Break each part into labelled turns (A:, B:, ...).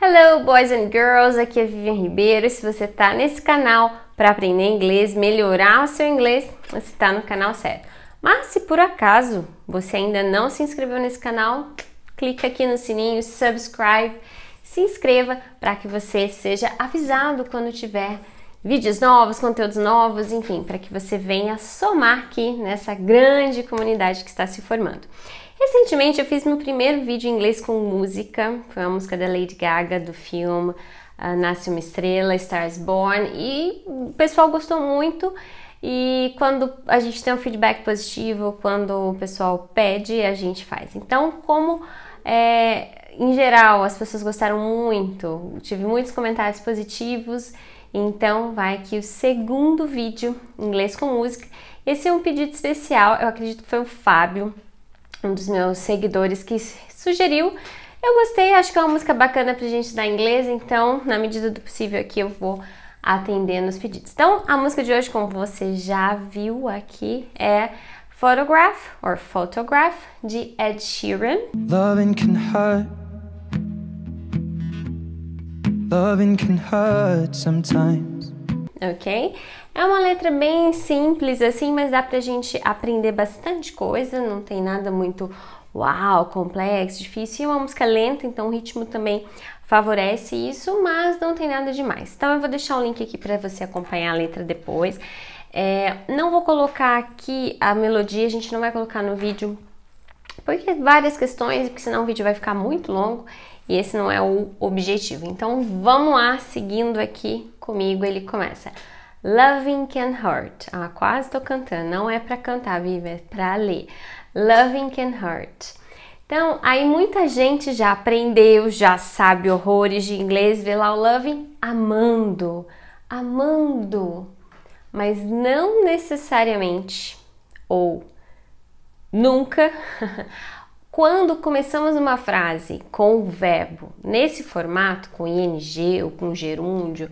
A: Hello, boys and girls! Aqui é Vivian Ribeiro. E se você está nesse canal para aprender inglês, melhorar o seu inglês, você está no canal certo. Mas se por acaso você ainda não se inscreveu nesse canal, clica aqui no sininho, subscribe, se inscreva para que você seja avisado quando tiver vídeos novos, conteúdos novos, enfim, para que você venha somar aqui nessa grande comunidade que está se formando. Recentemente eu fiz meu primeiro vídeo em inglês com música, foi uma música da Lady Gaga do filme uh, Nasce uma Estrela, Stars Born, e o pessoal gostou muito. E quando a gente tem um feedback positivo, quando o pessoal pede, a gente faz. Então, como é, em geral as pessoas gostaram muito, tive muitos comentários positivos, então vai aqui o segundo vídeo, em inglês com música. Esse é um pedido especial, eu acredito que foi o Fábio, um dos meus seguidores que sugeriu. Eu gostei, acho que é uma música bacana pra gente dar inglês, então, na medida do possível aqui eu vou atendendo os pedidos. Então, a música de hoje, como você já viu aqui, é Photograph or Photograph de Ed Sheeran. Loving can hurt. Loving can hurt sometimes. Ok? É uma letra bem simples assim, mas dá pra gente aprender bastante coisa, não tem nada muito uau, complexo, difícil. E é uma música lenta, então o ritmo também favorece isso, mas não tem nada demais. Então eu vou deixar o link aqui para você acompanhar a letra depois. É, não vou colocar aqui a melodia, a gente não vai colocar no vídeo, porque várias questões, porque senão o vídeo vai ficar muito longo e esse não é o objetivo. Então vamos lá, seguindo aqui comigo, ele começa. Loving Can Hurt. Ah, quase tô cantando. Não é para cantar, Viva, é para ler. Loving Can Hurt. Então, aí muita gente já aprendeu, já sabe horrores de inglês, vê lá o loving amando, amando, mas não necessariamente ou nunca. Quando começamos uma frase com o verbo nesse formato, com ing ou com gerúndio,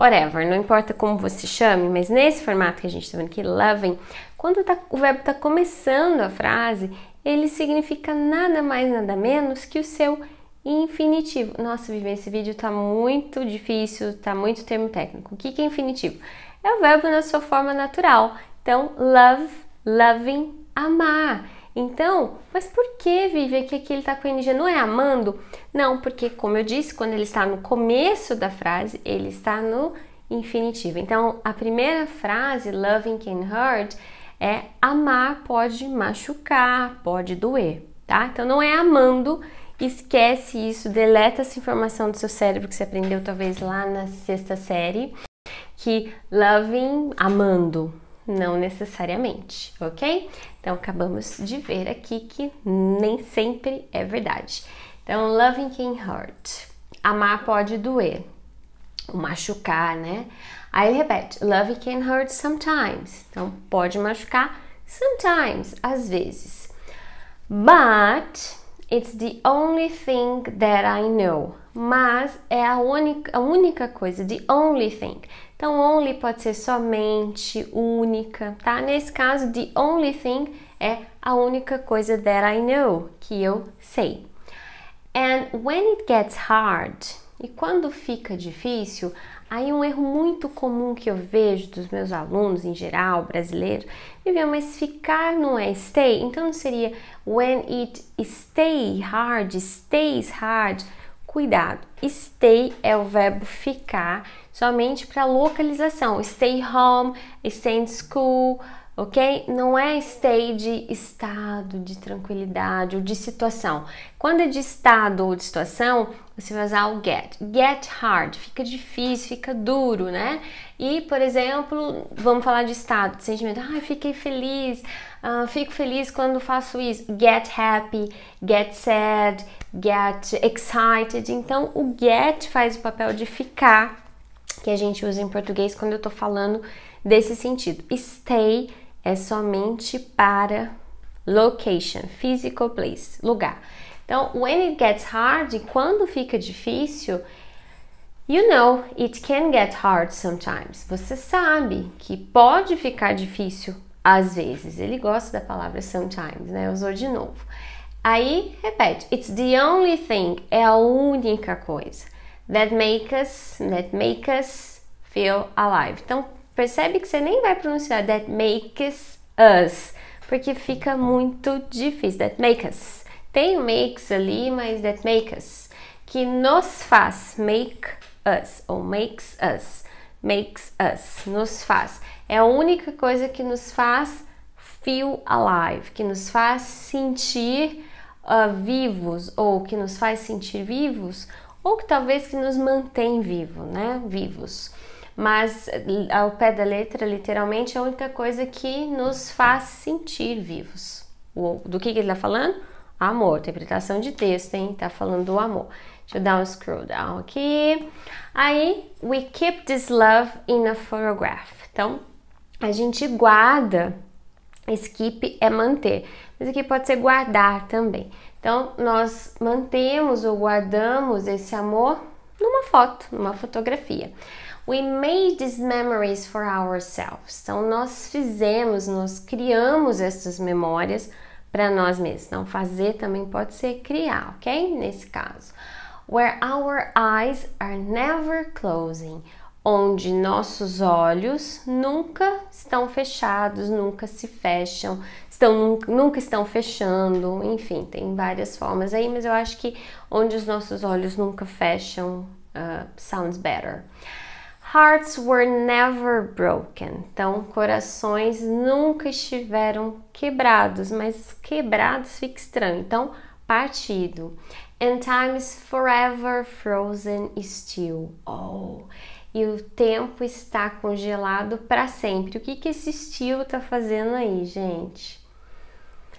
A: whatever, não importa como você chame, mas nesse formato que a gente está vendo aqui, loving, quando tá, o verbo está começando a frase, ele significa nada mais, nada menos que o seu infinitivo. Nossa, Vivi, esse vídeo está muito difícil, está muito termo técnico. O que, que é infinitivo? É o verbo na sua forma natural. Então, love, loving, amar. Então, mas por que, Vivian, que aqui ele está com NG? Não é amando? Não, porque, como eu disse, quando ele está no começo da frase, ele está no infinitivo. Então, a primeira frase, loving can hurt, é amar pode machucar, pode doer, tá? Então, não é amando, esquece isso, deleta essa informação do seu cérebro que você aprendeu talvez lá na sexta série, que loving, amando, não necessariamente, ok? Então acabamos de ver aqui que nem sempre é verdade. Então, loving can hurt. Amar pode doer, machucar, né? Aí ele repete: love can hurt sometimes. Então pode machucar sometimes, às vezes. But it's the only thing that I know mas é a única, a única coisa, de only thing. Então, only pode ser somente, única, tá? Nesse caso, the only thing é a única coisa that I know, que eu sei. And when it gets hard, e quando fica difícil, aí um erro muito comum que eu vejo dos meus alunos em geral, brasileiros, me mas ficar não é stay, então não seria when it stay hard, stays hard cuidado. Stay é o verbo ficar, somente para localização. Stay home, stay in school, ok? Não é stay de estado, de tranquilidade ou de situação. Quando é de estado ou de situação, você vai usar o get. Get hard, fica difícil, fica duro, né? E, por exemplo, vamos falar de estado, de sentimento. Ai, ah, fiquei feliz, uh, fico feliz quando faço isso. Get happy, get sad, get excited. Então, o get faz o papel de ficar, que a gente usa em português quando eu tô falando desse sentido. Stay é somente para location, physical place, lugar. Então, when it gets hard, quando fica difícil, you know it can get hard sometimes. Você sabe que pode ficar difícil às vezes. Ele gosta da palavra sometimes, né? Usou de novo. Aí, repete. It's the only thing. É a única coisa. That makes us, that make us feel alive. Então, percebe que você nem vai pronunciar that makes us, porque fica muito difícil. That makes us. Tem o makes ali, mas that makes us. Que nos faz. Make us. Ou makes us. Makes us. Nos faz. É a única coisa que nos faz feel alive, que nos faz sentir uh, vivos ou que nos faz sentir vivos, ou que talvez que nos mantém vivo, né? Vivos. Mas eh, ao pé da letra, literalmente, é a única coisa que nos faz sentir vivos. Do que, que ele está falando? Amor, interpretação de texto, hein? Tá falando do amor. Deixa eu dar um scroll down aqui. Aí, we keep this love in a photograph. Então, a gente guarda Skip é manter mas aqui pode ser guardar também. Então, nós mantemos ou guardamos esse amor numa foto, numa fotografia. We made these memories for ourselves. Então, nós fizemos, nós criamos essas memórias para nós mesmos. Então, fazer também pode ser criar, ok? Nesse caso. Where our eyes are never closing onde nossos olhos nunca estão fechados, nunca se fecham, estão, nunca estão fechando, enfim, tem várias formas aí, mas eu acho que onde os nossos olhos nunca fecham uh, sounds better. Hearts were never broken. Então, corações nunca estiveram quebrados, mas quebrados fica estranho. Então, partido. And time is forever frozen still. Oh e o tempo está congelado para sempre. O que, que esse estilo está fazendo aí, gente?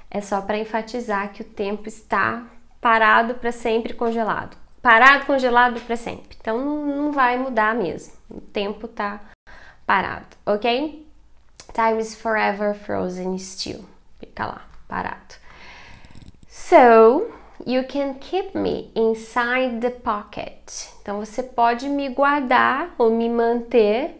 A: É só para enfatizar que o tempo está parado para sempre, congelado. Parado, congelado para sempre. Então não vai mudar mesmo. O tempo está parado, ok? Time is forever frozen still. Fica lá, parado. So, You can keep me inside the pocket. Então você pode me guardar ou me manter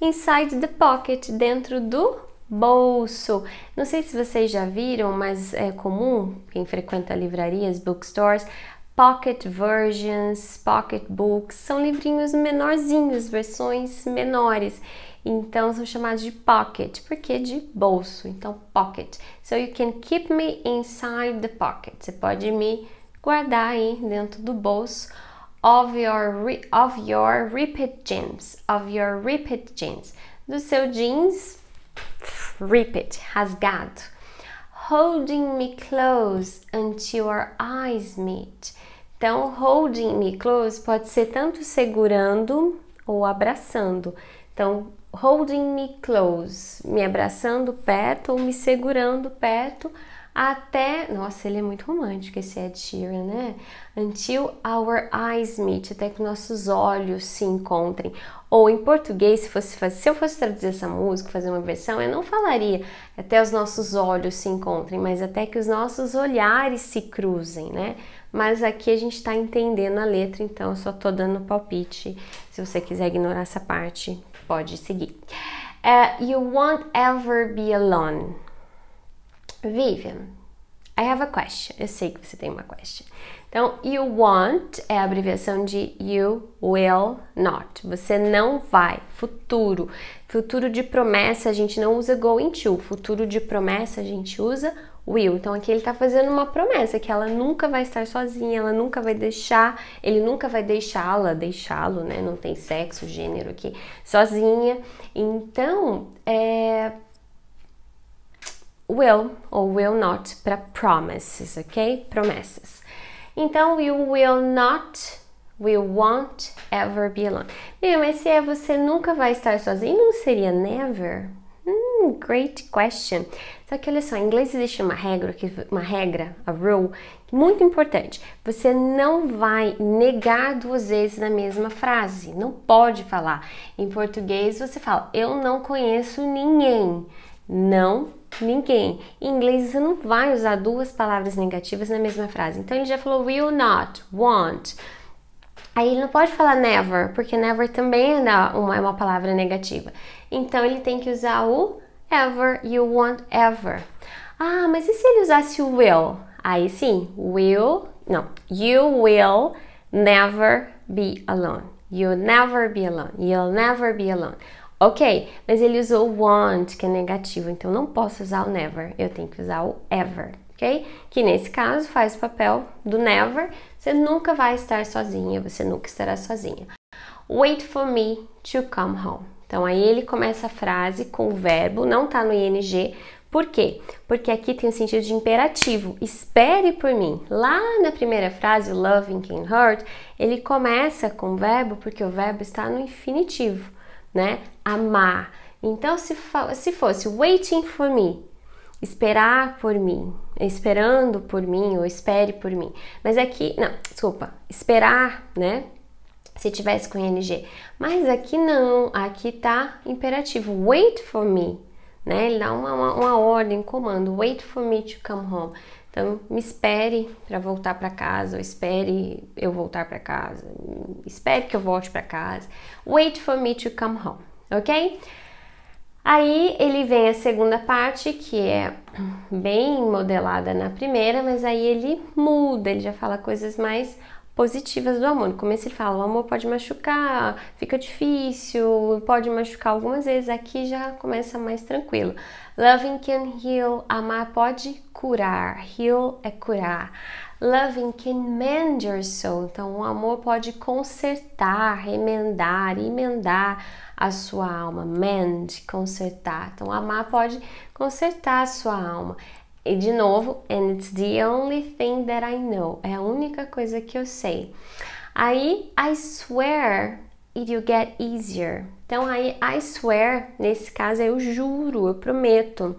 A: inside the pocket, dentro do bolso. Não sei se vocês já viram, mas é comum quem frequenta livrarias, bookstores, pocket versions, pocket books, são livrinhos menorzinhos, versões menores. Então são chamados de pocket, porque de bolso. Então pocket. So you can keep me inside the pocket. Você pode me guardar aí dentro do bolso of your of your ripped jeans, of your ripped jeans. Do seu jeans ripped, rasgado. Holding me close until our eyes meet. Então, holding me close pode ser tanto segurando ou abraçando. Então, holding me close, me abraçando perto ou me segurando perto até. Nossa, ele é muito romântico esse Ed Sheeran, né? Until our eyes meet, até que nossos olhos se encontrem. Ou em português, se, fosse se eu fosse traduzir essa música, fazer uma versão, eu não falaria até os nossos olhos se encontrem, mas até que os nossos olhares se cruzem, né? Mas aqui a gente está entendendo a letra, então eu só tô dando palpite. Se você quiser ignorar essa parte, pode seguir. Uh, you won't ever be alone. Vivian, I have a question. Eu sei que você tem uma question. Então, you won't é a abreviação de you will not. Você não vai. Futuro. Futuro de promessa a gente não usa going to. Futuro de promessa a gente usa Will. Então aqui ele está fazendo uma promessa que ela nunca vai estar sozinha, ela nunca vai deixar, ele nunca vai deixá-la, deixá-lo, né? Não tem sexo, gênero aqui, sozinha. Então, é will ou will not para promises, ok? Promessas. Então, you will not, will won't ever be alone. Meu, mas se é você nunca vai estar sozinho, não seria never? Hum, great question. Só que olha só, em inglês existe uma regra, uma regra, a rule, muito importante. Você não vai negar duas vezes na mesma frase. Não pode falar. Em português você fala: "Eu não conheço ninguém". Não ninguém. Em inglês você não vai usar duas palavras negativas na mesma frase. Então ele já falou will not, won't. Aí ele não pode falar never, porque never também é uma, é uma palavra negativa. Então ele tem que usar o ever, you want ever. Ah, mas e se ele usasse o will? Aí sim, will, não, you will never be alone. You'll never be alone. You'll never be alone. Ok, mas ele usou want, que é negativo, então não posso usar o never, eu tenho que usar o ever ok? Que nesse caso faz o papel do never. Você nunca vai estar sozinha, você nunca estará sozinha. Wait for me to come home. Então aí ele começa a frase com o verbo, não tá no ing. Por quê? Porque aqui tem o sentido de imperativo. Espere por mim. Lá na primeira frase, loving can hurt, ele começa com o verbo porque o verbo está no infinitivo, né? Amar. Então se, se fosse waiting for me, esperar por mim, esperando por mim ou espere por mim. Mas aqui, é não, desculpa, esperar, né? Se tivesse com ing. Mas aqui não, aqui tá imperativo, wait for me, né? Ele dá uma, uma, uma ordem, um comando, wait for me to come home. Então, me espere para voltar para casa, ou espere eu voltar para casa, espere que eu volte para casa. Wait for me to come home, ok? Aí ele vem a segunda parte, que é bem modelada na primeira, mas aí ele muda, ele já fala coisas mais positivas do amor. No começo ele fala, o amor pode machucar, fica difícil, pode machucar algumas vezes, aqui já começa mais tranquilo. Loving can heal, amar pode curar. Heal é curar. Loving can mend your soul. Então, o amor pode consertar, remendar, emendar a sua alma. Mend, consertar. Então, amar pode consertar a sua alma. E de novo, and it's the only thing that I know. É a única coisa que eu sei. Aí, I swear it will get easier. Então, aí, I swear, nesse caso, eu juro, eu prometo.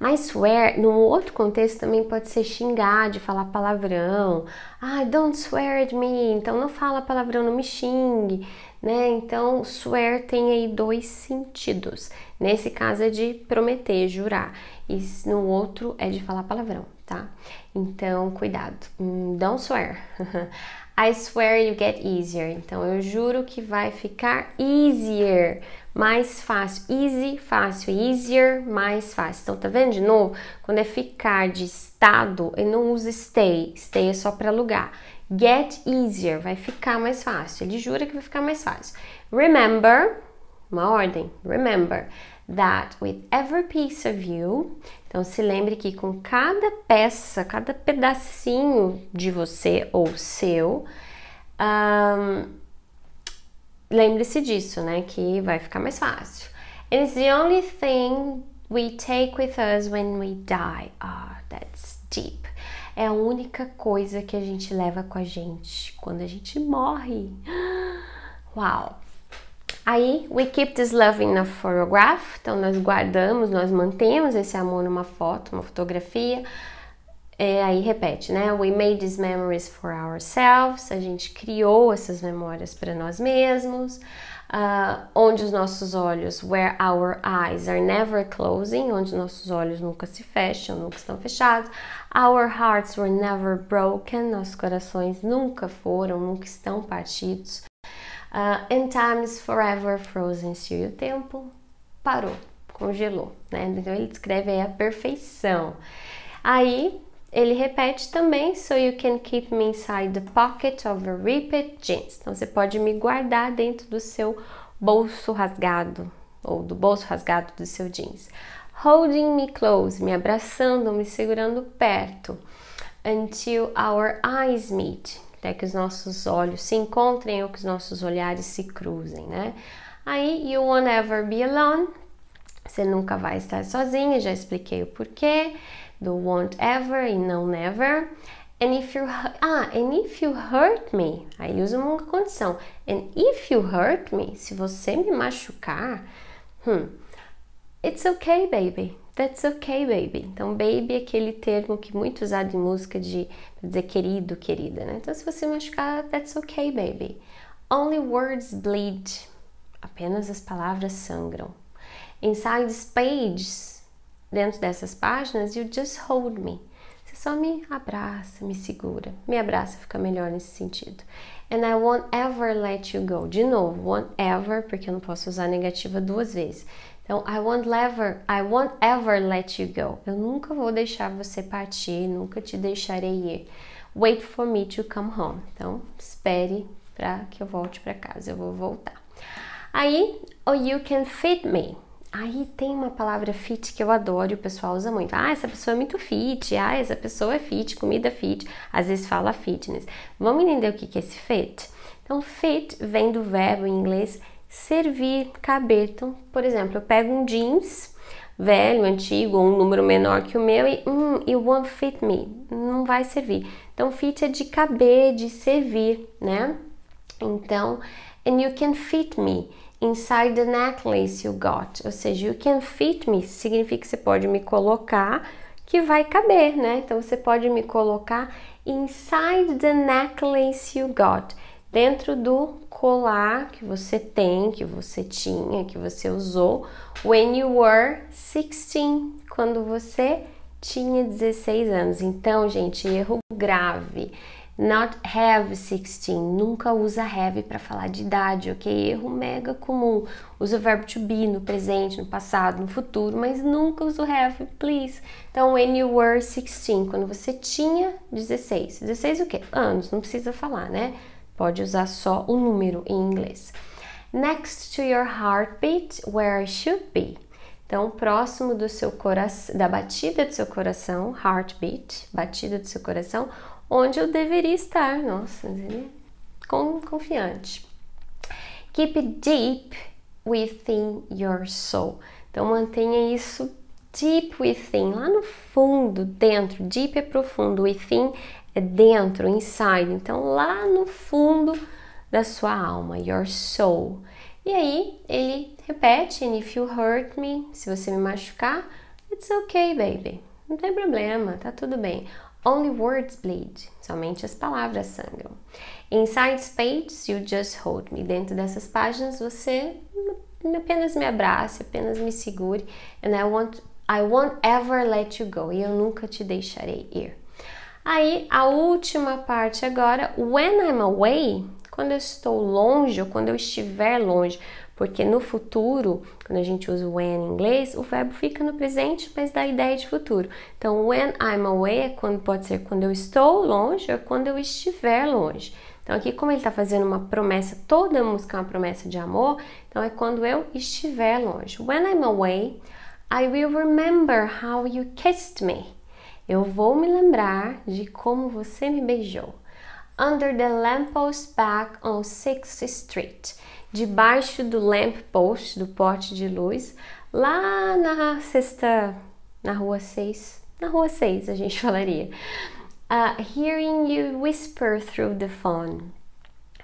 A: Mas swear, num outro contexto, também pode ser xingar, de falar palavrão. Ah, don't swear at me. Então, não fala palavrão, não me xingue. Né? Então, swear tem aí dois sentidos. Nesse caso é de prometer, jurar. E no outro é de falar palavrão, tá? Então, cuidado. Hum, don't swear. I swear you get easier. Então, eu juro que vai ficar easier mais fácil. Easy, fácil. Easier, mais fácil. Então, tá vendo de novo? Quando é ficar de estado, ele não usa stay. Stay é só para lugar. Get easier, vai ficar mais fácil. Ele jura que vai ficar mais fácil. Remember, uma ordem. Remember that with every piece of you. Então, se lembre que com cada peça, cada pedacinho de você ou seu, um, lembre-se disso, né? Que vai ficar mais fácil. It's the only thing we take with us when we die. Ah, oh, that's deep. É a única coisa que a gente leva com a gente quando a gente morre. Uau! Aí, we keep this love in a photograph. Então, nós guardamos, nós mantemos esse amor numa foto, uma fotografia. É, aí repete, né? We made these memories for ourselves. A gente criou essas memórias para nós mesmos. Uh, onde os nossos olhos, where our eyes are never closing, onde nossos olhos nunca se fecham, nunca estão fechados. Our hearts were never broken, nossos corações nunca foram, nunca estão partidos. Uh, and time is forever frozen se o tempo parou, congelou, né? Então ele descreve aí a perfeição. Aí ele repete também so you can keep me inside the pocket of a ripped jeans. Então você pode me guardar dentro do seu bolso rasgado ou do bolso rasgado do seu jeans. Holding me close, me abraçando, me segurando perto. Until our eyes meet, até que os nossos olhos se encontrem ou que os nossos olhares se cruzem, né? Aí you won't ever be alone. Você nunca vai estar sozinha, já expliquei o porquê do won't ever e não never. And if you ah, and if you hurt me, aí usa uma condição. And if you hurt me, se você me machucar, hum, it's okay, baby. That's okay, baby. Então, baby é aquele termo que muito usado em música de dizer querido, querida, né? Então, se você machucar, that's okay, baby. Only words bleed. Apenas as palavras sangram. Inside pages, dentro dessas páginas you Just Hold Me. Você só me abraça, me segura. Me abraça fica melhor nesse sentido. And I won't ever let you go. De novo, won't ever, porque eu não posso usar negativa duas vezes. Então, I won't ever, I won't ever let you go. Eu nunca vou deixar você partir, nunca te deixarei ir. Wait for me to come home. Então, espere para que eu volte para casa. Eu vou voltar. Aí, or oh, you can feed me. Aí tem uma palavra fit que eu adoro e o pessoal usa muito. Ah, essa pessoa é muito fit. Ah, essa pessoa é fit, comida fit. Às vezes fala fitness. Vamos entender o que é esse fit? Então, fit vem do verbo em inglês servir, caber. Então, por exemplo, eu pego um jeans velho, antigo, ou um número menor que o meu e hum, it won't fit me. Não vai servir. Então, fit é de caber, de servir, né? Então, and you can fit me. Inside the necklace you got, ou seja, you can fit me, significa que você pode me colocar, que vai caber, né? Então você pode me colocar inside the necklace you got, dentro do colar que você tem, que você tinha, que você usou, when you were 16, quando você tinha 16 anos. Então, gente, erro grave. Not have 16. Nunca usa have para falar de idade, ok? Erro mega comum. Usa o verbo to be no presente, no passado, no futuro, mas nunca usa o have, please. Então, when you were 16, quando você tinha 16. 16 o quê? Anos, não precisa falar, né? Pode usar só o número em inglês. Next to your heartbeat, where it should be. Então, próximo do seu coração, da batida do seu coração, heartbeat, batida do seu coração, onde eu deveria estar. Nossa, né? com, confiante. Keep deep within your soul. Então mantenha isso deep within, lá no fundo, dentro. Deep é profundo, within é dentro, inside. Então lá no fundo da sua alma, your soul. E aí ele repete, and if you hurt me, se você me machucar, it's okay, baby. Não tem problema, tá tudo bem. Only words bleed. Somente as palavras sangram. Inside Space, You Just Hold Me. Dentro dessas páginas, você apenas me abrace, apenas me segure. And I won't, I won't ever let you go. E eu nunca te deixarei ir. Aí, a última parte agora. When I'm away, quando eu estou longe ou quando eu estiver longe. Porque no futuro, quando a gente usa o when em inglês, o verbo fica no presente, mas dá a ideia de futuro. Então, when I'm away é quando, pode ser quando eu estou longe ou quando eu estiver longe. Então, aqui, como ele está fazendo uma promessa, toda música é uma promessa de amor, então é quando eu estiver longe. When I'm away, I will remember how you kissed me. Eu vou me lembrar de como você me beijou. Under the lamppost back on 6th Street debaixo do lamp post, do pote de luz, lá na sexta, na rua 6, na rua 6 a gente falaria. Uh, hearing you whisper through the phone.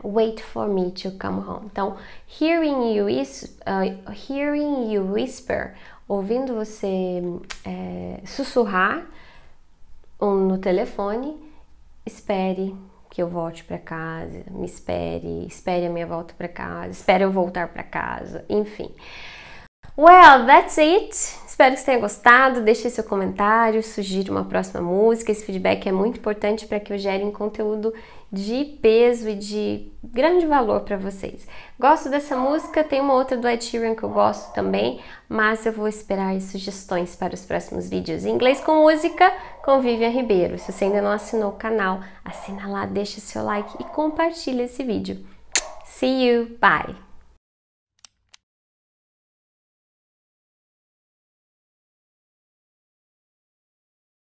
A: Wait for me to come home. Então, hearing you, is, uh, hearing you whisper, ouvindo você é, sussurrar um, no telefone, espere que eu volte para casa, me espere, espere a minha volta para casa, espere eu voltar para casa, enfim. Well, that's it. Espero que você tenha gostado, deixe seu comentário, sugira uma próxima música, esse feedback é muito importante para que eu gere um conteúdo de peso e de grande valor para vocês. Gosto dessa música, tem uma outra do Ed Sheeran que eu gosto também, mas eu vou esperar sugestões para os próximos vídeos. Em inglês com música, com Vivian Ribeiro. Se você ainda não assinou o canal, assina lá, deixa seu like e compartilha esse vídeo. See you, bye!